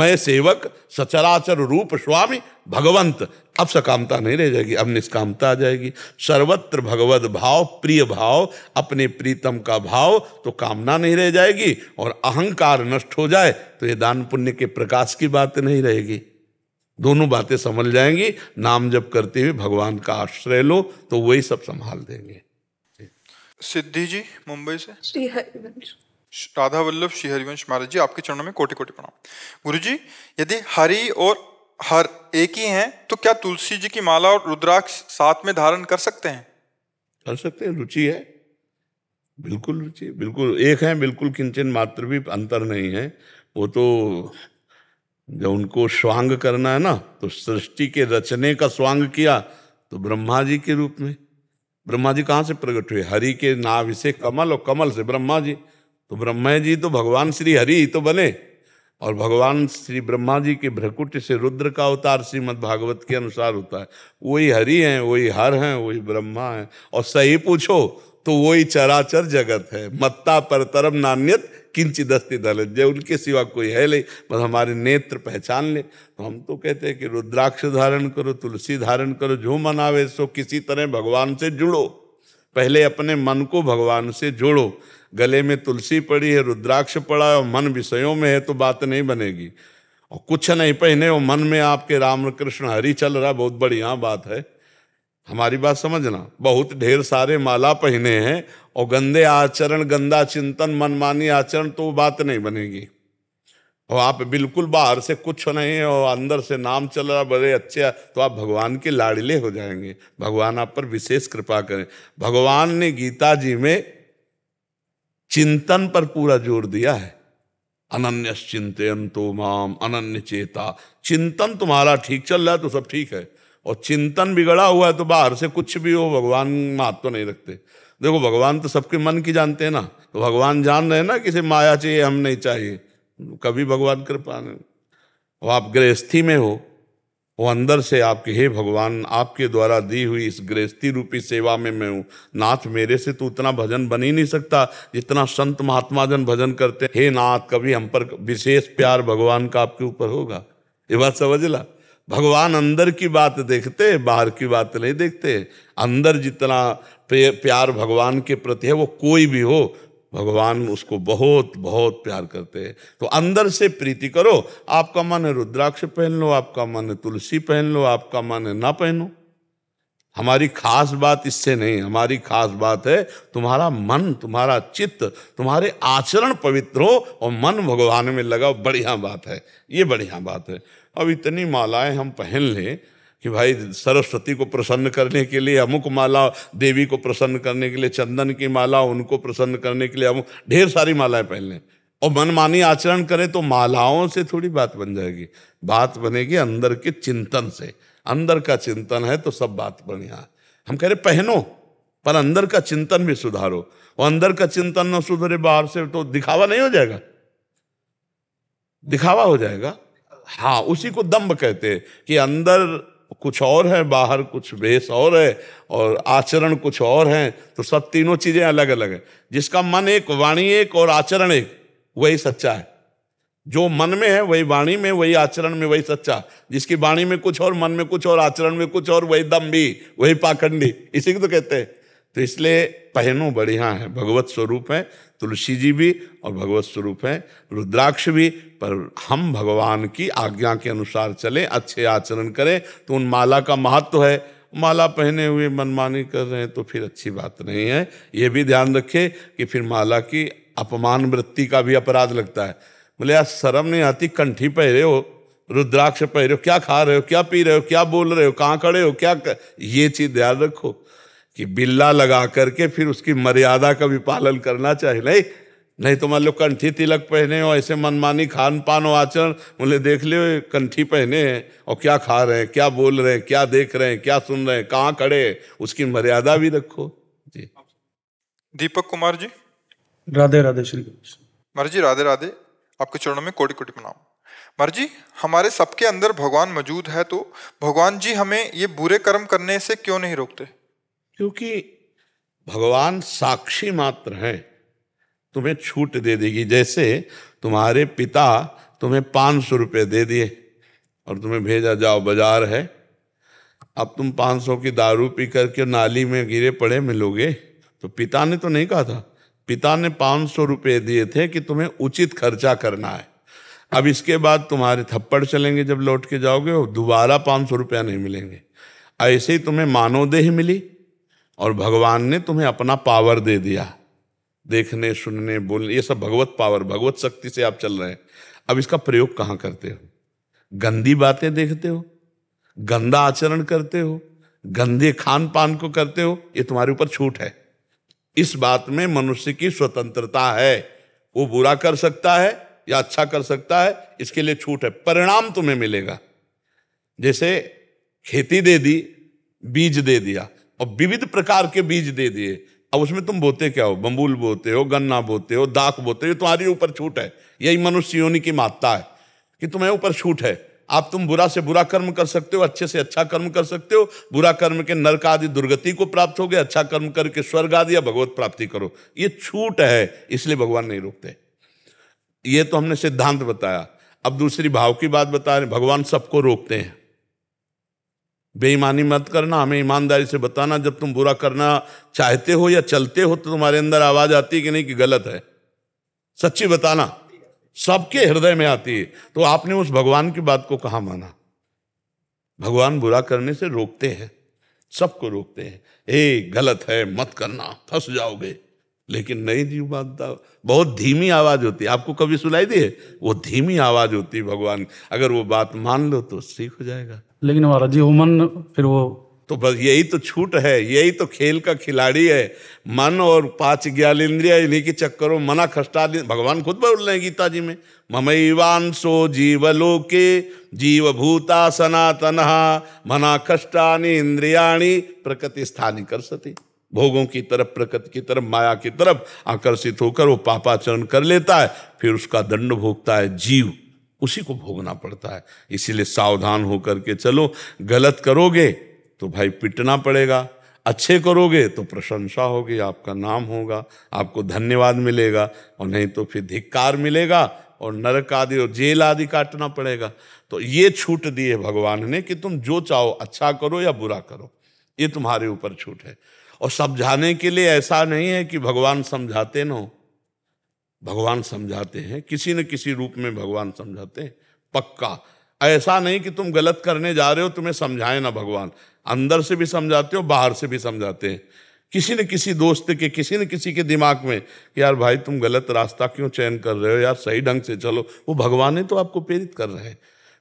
मैं सेवक सचराचर रूप स्वामी भगवंत अब सकामता नहीं रह जाएगी अब निष्कामता आ जाएगी सर्वत्र भगवत भाव प्रिय भाव अपने प्रीतम का भाव तो कामना नहीं रह जाएगी और अहंकार नष्ट हो जाए तो ये दान पुण्य के प्रकाश की बात नहीं रहेगी दोनों बातें समझ जाएंगी नाम जब करते हुए भगवान का आश्रय लो तो वही सब संभाल देंगे सिद्धि जी मुंबई से श्री राधा वल्लभ श्री हरिवंश महाराज जी आपके चरणों में कोटि कोटि प्रणाम गुरु जी यदि हरि और हर एक ही हैं तो क्या तुलसी जी की माला और रुद्राक्ष साथ में धारण कर सकते हैं कर सकते हैं रुचि है बिल्कुल रुचि बिल्कुल एक है बिल्कुल किंचन मात्र भी अंतर नहीं है वो तो जब उनको स्वांग करना है ना तो सृष्टि के रचने का स्वांग किया तो ब्रह्मा जी के रूप में ब्रह्मा जी कहाँ से प्रकट हुए हरि के नाभ से कमल और कमल से ब्रह्मा जी तो ब्रह्मा जी तो भगवान श्री हरि ही तो बने और भगवान श्री ब्रह्मा जी के भ्रकुट से रुद्र का अवतार श्रीमद भागवत के अनुसार होता है वही हरि हैं वही हर हैं वही ब्रह्मा हैं और सही पूछो तो वही चराचर जगत है मत्ता पर तरम नान्यत किंचित दलित जय उनके सिवा कोई है नहीं बस हमारे नेत्र पहचान ले तो हम तो कहते हैं कि रुद्राक्ष धारण करो तुलसी धारण करो जो मनावे सो किसी तरह भगवान से जुड़ो पहले अपने मन को भगवान से जोड़ो गले में तुलसी पड़ी है रुद्राक्ष पड़ा है और मन विषयों में है तो बात नहीं बनेगी और कुछ नहीं पहने और मन में आपके राम कृष्ण हरि चल रहा बहुत बढ़िया बात है हमारी बात समझना बहुत ढेर सारे माला पहने हैं और गंदे आचरण गंदा चिंतन मनमानी आचरण तो वो बात नहीं बनेगी और आप बिल्कुल बाहर से कुछ नहीं और अंदर से नाम चल रहा बड़े अच्छे तो आप भगवान के लाड़िले हो जाएंगे भगवान आप पर विशेष कृपा करें भगवान ने गीता जी में चिंतन पर पूरा जोर दिया है अनन्य चिंतन तो माम अनन्य चेता चिंतन तुम्हारा ठीक चल रहा है तो सब ठीक है और चिंतन बिगड़ा हुआ है तो बाहर से कुछ भी हो भगवान महत्व तो नहीं रखते देखो भगवान तो सबके मन की जानते हैं ना तो भगवान जान रहे हैं ना किसी माया चाहिए हम नहीं चाहिए कभी भगवान कृपा नहीं और आप गृहस्थी में हो वो अंदर से आपके हे भगवान आपके द्वारा दी हुई इस गृहस्थी रूपी सेवा में मैं हूँ नाथ मेरे से तो उतना भजन बन ही नहीं सकता जितना संत महात्मा जन भजन करते हे नाथ कभी हम पर विशेष प्यार भगवान का आपके ऊपर होगा ये बात समझ ला भगवान अंदर की बात देखते बाहर की बात नहीं देखते अंदर जितना प्यार भगवान के प्रति है वो कोई भी हो भगवान उसको बहुत बहुत प्यार करते हैं तो अंदर से प्रीति करो आपका मन है रुद्राक्ष पहन लो आपका मन है तुलसी पहन लो आपका मन है ना पहनो हमारी खास बात इससे नहीं हमारी खास बात है तुम्हारा मन तुम्हारा चित्त तुम्हारे आचरण पवित्र हो और मन भगवान में लगाओ बढ़िया बात है ये बढ़िया बात है अब इतनी मालाएं हम पहन लें कि भाई सरस्वती को प्रसन्न करने के लिए अमुक माला देवी को प्रसन्न करने के लिए चंदन की माला उनको प्रसन्न करने के लिए अमुक ढेर सारी मालाएं पहन लें और मनमानी आचरण करें तो मालाओं से थोड़ी बात बन जाएगी बात बनेगी अंदर के चिंतन से अंदर का चिंतन है तो सब बात बढ़िया हम कह रहे पहनो पर अंदर का चिंतन भी सुधारो और अंदर का चिंतन ना सुधरे बाहर से तो दिखावा नहीं हो जाएगा दिखावा हो जाएगा हाँ उसी को दम्ब कहते हैं कि अंदर कुछ और है बाहर कुछ भेष और है और आचरण कुछ और है तो सब तीनों चीजें अलग अलग है जिसका मन एक वाणी एक और आचरण एक वही सच्चा है जो मन में है वही वाणी में वही आचरण में वही सच्चा जिसकी वाणी में कुछ और मन में कुछ और आचरण में कुछ और वही दम भी वही पाखंडी इसी को तो कहते हैं तो इसलिए पहनो बढ़िया है भगवत स्वरूप है तुलसी जी भी और भगवत स्वरूप है रुद्राक्ष भी पर हम भगवान की आज्ञा के अनुसार चलें अच्छे आचरण करें तो उन माला का महत्व है माला पहने हुए मनमानी कर रहे हैं तो फिर अच्छी बात नहीं है ये भी ध्यान रखें कि फिर माला की अपमान वृत्ति का भी अपराध लगता है बोले यार शर्म नहीं आती कंठी पहरे हो रुद्राक्ष पहरे हो क्या खा रहे हो क्या पी रहे हो क्या बोल रहे हो कहाँ खड़े हो क्या कर... ये चीज़ ध्यान रखो कि बिल्ला लगा करके फिर उसकी मर्यादा का भी पालन करना चाहिए नहीं नहीं तो मान लो कंठी तिलक पहने हो ऐसे मनमानी खान पान हो आचरण बोले देख लियो कंठी पहने हैं और क्या खा रहे हैं क्या बोल रहे हैं क्या देख रहे हैं क्या सुन रहे हैं कहाँ खड़े उसकी मर्यादा भी रखो जी दीपक कुमार जी राधे राधे श्री कृष्ण महाराज जी राधे राधे आपके चरणों में कोटि कोटि प्रणाम मर्जी जी हमारे सबके अंदर भगवान मौजूद है तो भगवान जी हमें ये बुरे कर्म करने से क्यों नहीं रोकते क्योंकि भगवान साक्षी मात्र हैं तुम्हें छूट दे देगी जैसे तुम्हारे पिता तुम्हें पाँच सौ रुपये दे दिए और तुम्हें भेजा जाओ बाजार है अब तुम पाँच सौ की दारू पी करके नाली में गिरे पड़े मिलोगे तो पिता ने तो नहीं कहा था पिता ने पाँच सौ रुपये दिए थे कि तुम्हें उचित खर्चा करना है अब इसके बाद तुम्हारे थप्पड़ चलेंगे जब लौट के जाओगे दोबारा पाँच सौ रुपया नहीं मिलेंगे ऐसे ही तुम्हें मानव देह मिली और भगवान ने तुम्हें अपना पावर दे दिया देखने सुनने बोलने ये सब भगवत पावर भगवत शक्ति से आप चल रहे हैं अब इसका प्रयोग कहाँ करते हो गंदी बातें देखते हो गंदा आचरण करते हो गंदे खान पान को करते हो ये तुम्हारे ऊपर छूट है इस बात में मनुष्य की स्वतंत्रता है वो बुरा कर सकता है या अच्छा कर सकता है इसके लिए छूट है परिणाम तुम्हें मिलेगा जैसे खेती दे दी बीज दे दिया और विविध प्रकार के बीज दे दिए अब उसमें तुम बोते क्या हो बम्बूल बोते हो गन्ना बोते हो दाख बोते हो तुम्हारी ऊपर छूट है यही मनुष्य योनि की महत्ता है कि तुम्हें ऊपर छूट है आप तुम बुरा से बुरा कर्म कर सकते हो अच्छे से अच्छा कर्म कर सकते हो बुरा कर्म के नरक आदि दुर्गति को प्राप्त हो गया अच्छा कर्म करके स्वर्ग आदि या भगवत प्राप्ति करो ये छूट है इसलिए भगवान नहीं रोकते ये तो हमने सिद्धांत बताया अब दूसरी भाव की बात बता रहे भगवान सबको रोकते हैं बेईमानी मत करना हमें ईमानदारी से बताना जब तुम बुरा करना चाहते हो या चलते हो तो तुम्हारे अंदर आवाज़ आती है कि नहीं कि गलत है सच्ची बताना सबके हृदय में आती है तो आपने उस भगवान की बात को कहाँ माना भगवान बुरा करने से रोकते हैं सबको रोकते हैं ए गलत है मत करना फंस जाओगे लेकिन नहीं जी बात बहुत धीमी आवाज़ होती है आपको कभी सुनाई दी है वो धीमी आवाज़ होती है भगवान अगर वो बात मान लो तो ठीक हो जाएगा लेकिन हमारा जीव मन फिर वो तो बस यही तो छूट है यही तो खेल का खिलाड़ी है मन और पांच ज्ञान इंद्रिया इन्हीं के चक्करों मना खष्टा भगवान खुद बोल रहे हैं गीता जी में ममैवान सो जीव भूता सनातन मना खष्टानी इंद्रियाणी प्रकृति स्थानी कर सती भोगों की तरफ प्रकृति की तरफ माया की तरफ आकर्षित होकर वो पापाचरण कर लेता है फिर उसका दंड भोगता है जीव उसी को भोगना पड़ता है इसीलिए सावधान होकर के चलो गलत करोगे तो भाई पिटना पड़ेगा अच्छे करोगे तो प्रशंसा होगी आपका नाम होगा आपको धन्यवाद मिलेगा और नहीं तो फिर धिक्कार मिलेगा और नरक आदि और जेल आदि काटना पड़ेगा तो ये छूट दी है भगवान ने कि तुम जो चाहो अच्छा करो या बुरा करो ये तुम्हारे ऊपर छूट है और समझाने के लिए ऐसा नहीं है कि भगवान समझाते ना भगवान समझाते हैं किसी न किसी रूप में भगवान समझाते हैं पक्का ऐसा नहीं कि तुम गलत करने जा रहे हो तुम्हें समझाए ना भगवान अंदर से भी समझाते हो बाहर से भी समझाते हैं किसी न किसी दोस्त के किसी न किसी के दिमाग में कि यार भाई तुम गलत रास्ता क्यों चयन कर रहे हो यार सही ढंग से चलो वो भगवान ही तो आपको प्रेरित कर रहे हैं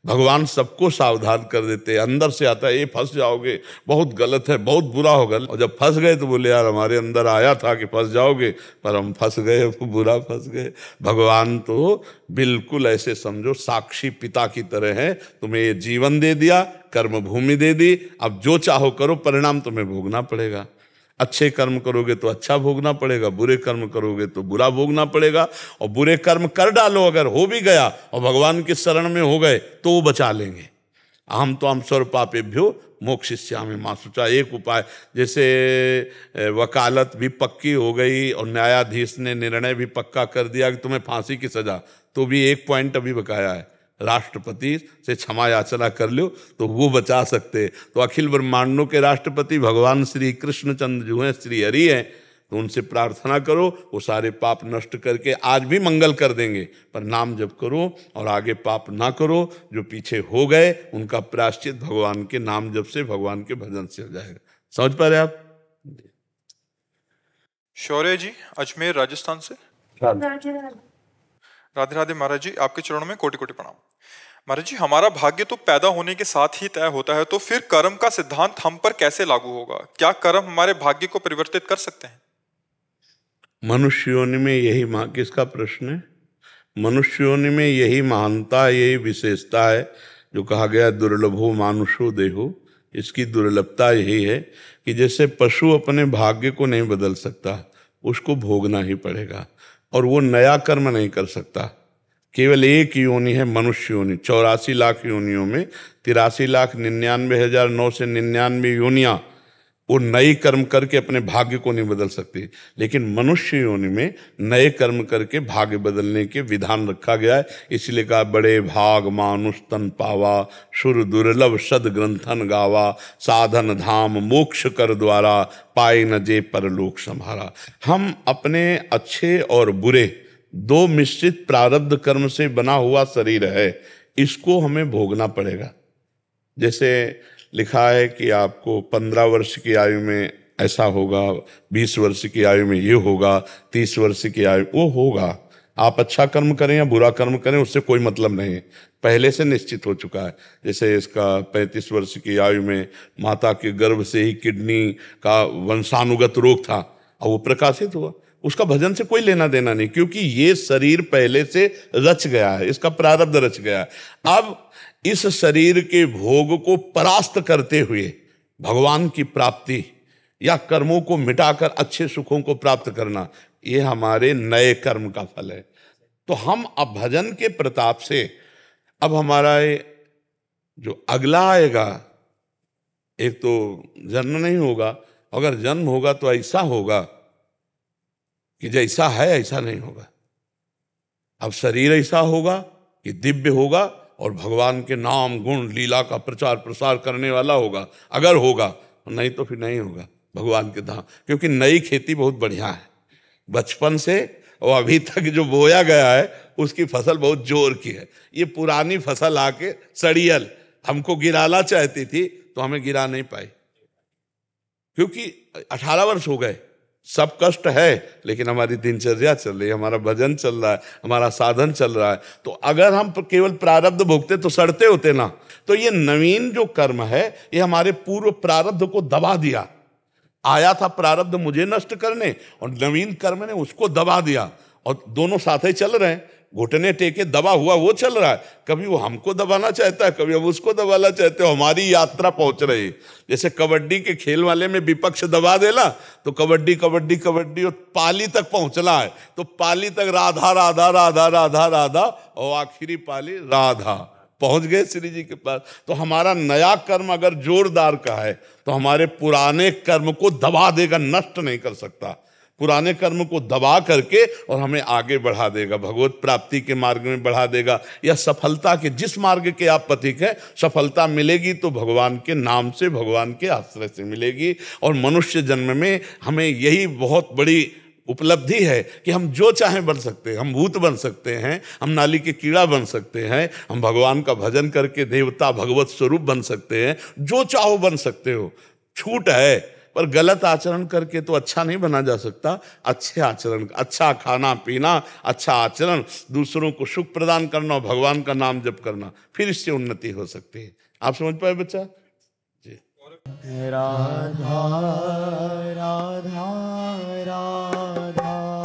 भगवान सबको सावधान कर देते हैं अंदर से आता है ये फंस जाओगे बहुत गलत है बहुत बुरा होगा और जब फंस गए तो बोले यार हमारे अंदर आया था कि फंस जाओगे पर हम फंस गए बुरा फंस गए भगवान तो बिल्कुल ऐसे समझो साक्षी पिता की तरह है तुम्हें ये जीवन दे दिया कर्म भूमि दे दी अब जो चाहो करो परिणाम तुम्हें भोगना पड़ेगा अच्छे कर्म करोगे तो अच्छा भोगना पड़ेगा बुरे कर्म करोगे तो बुरा भोगना पड़ेगा और बुरे कर्म कर डालो अगर हो भी गया और भगवान के शरण में हो गए तो वो बचा लेंगे अहम तो हम स्वर पापेभ्यो मोक्ष में माँ सोचा एक उपाय जैसे वकालत भी पक्की हो गई और न्यायाधीश ने निर्णय भी पक्का कर दिया कि तुम्हें फांसी की सजा तो भी एक पॉइंट अभी बकाया है राष्ट्रपति से क्षमा याचना कर लो तो वो बचा सकते तो अखिल ब्रह्मांडों के राष्ट्रपति भगवान श्री कृष्णचंद्र जो हैं श्री हरि हैं तो उनसे प्रार्थना करो वो सारे पाप नष्ट करके आज भी मंगल कर देंगे पर नाम जप करो और आगे पाप ना करो जो पीछे हो गए उनका प्राश्चित भगवान के नाम जप से भगवान के भजन से हो जाएगा समझ पा रहे आप शौर्य जी अजमेर राजस्थान से राधे राधे महाराज जी आपके चरणों में कोटि कोटि प्रणाम महाराज जी हमारा भाग्य तो पैदा होने के साथ ही तय होता है तो फिर कर्म का सिद्धांत हम पर कैसे लागू होगा क्या कर्म हमारे भाग्य को परिवर्तित कर सकते हैं मनुष्योनि में यही किसका प्रश्न है मनुष्योनि में यही महानता यही विशेषता है जो कहा गया दुर्लभो मानुषो देहो इसकी दुर्लभता यही है कि जैसे पशु अपने भाग्य को नहीं बदल सकता उसको भोगना ही पड़ेगा और वो नया कर्म नहीं कर सकता केवल एक योनि है मनुष्य योनि चौरासी लाख योनियों में तिरासी लाख निन्यानवे हजार नौ से निन्यानवे योनिया वो नए कर्म करके अपने भाग्य को नहीं बदल सकती लेकिन मनुष्य योनि में नए कर्म करके भाग्य बदलने के विधान रखा गया है इसलिए कहा बड़े भाग मानुष तन पावा सुर दुर्लभ सद ग्रंथन गावा साधन धाम मोक्ष कर द्वारा पाए न जे परलोक संभारा हम अपने अच्छे और बुरे दो मिश्रित प्रारब्ध कर्म से बना हुआ शरीर है इसको हमें भोगना पड़ेगा जैसे लिखा है कि आपको पंद्रह वर्ष की आयु में ऐसा होगा बीस वर्ष की आयु में ये होगा तीस वर्ष की आयु वो होगा आप अच्छा कर्म करें या बुरा कर्म करें उससे कोई मतलब नहीं पहले से निश्चित हो चुका है जैसे इसका पैंतीस वर्ष की आयु में माता के गर्भ से ही किडनी का वंशानुगत रोग था और वो प्रकाशित हुआ उसका भजन से कोई लेना देना नहीं क्योंकि ये शरीर पहले से रच गया है इसका प्रारब्ध रच गया है अब इस शरीर के भोग को परास्त करते हुए भगवान की प्राप्ति या कर्मों को मिटाकर अच्छे सुखों को प्राप्त करना ये हमारे नए कर्म का फल है तो हम अब भजन के प्रताप से अब हमारा जो अगला आएगा एक तो जन्म नहीं होगा अगर जन्म होगा तो ऐसा होगा कि जैसा है ऐसा नहीं होगा अब शरीर ऐसा होगा कि दिव्य होगा और भगवान के नाम गुण लीला का प्रचार प्रसार करने वाला होगा अगर होगा नहीं तो फिर नहीं होगा भगवान के धाम क्योंकि नई खेती बहुत बढ़िया है बचपन से और अभी तक जो बोया गया है उसकी फसल बहुत जोर की है ये पुरानी फसल आके सड़ियल हमको गिराना चाहती थी तो हमें गिरा नहीं पाई क्योंकि अठारह वर्ष हो गए सब कष्ट है लेकिन हमारी दिनचर्या चल रही है हमारा भजन चल रहा है हमारा साधन चल रहा है तो अगर हम केवल प्रारब्ध भोगते तो सड़ते होते ना तो ये नवीन जो कर्म है ये हमारे पूर्व प्रारब्ध को दबा दिया आया था प्रारब्ध मुझे नष्ट करने और नवीन कर्म ने उसको दबा दिया और दोनों साथ ही चल रहे हैं घुटने टेके दबा हुआ वो चल रहा है कभी वो हमको दबाना चाहता है कभी हम उसको दबाना चाहते हो हमारी यात्रा पहुंच रही जैसे कबड्डी के खेल वाले में विपक्ष दबा देला तो कबड्डी कबड्डी कबड्डी और पाली तक पहुंचना है तो पाली तक राधा राधा राधा राधा राधा और आखिरी पाली राधा पहुंच गए श्री जी के पास तो हमारा नया कर्म अगर जोरदार का है तो हमारे पुराने कर्म को दबा देगा नष्ट नहीं कर सकता पुराने कर्म को दबा करके और हमें आगे बढ़ा देगा भगवत प्राप्ति के मार्ग में बढ़ा देगा या सफलता के जिस मार्ग के आप पथिक हैं सफलता मिलेगी तो भगवान के नाम से भगवान के आश्रय से मिलेगी और मनुष्य जन्म में हमें यही बहुत बड़ी उपलब्धि है कि हम जो चाहें बन सकते हैं हम भूत बन सकते हैं हम नाली के कीड़ा बन सकते हैं हम भगवान का भजन करके देवता भगवत स्वरूप बन सकते हैं जो चाहो बन सकते हो छूट है पर गलत आचरण करके तो अच्छा नहीं बना जा सकता अच्छे आचरण अच्छा खाना पीना अच्छा आचरण दूसरों को सुख प्रदान करना और भगवान का नाम जप करना फिर इससे उन्नति हो सकती है आप समझ पाए बच्चा जी राधा राधा राधा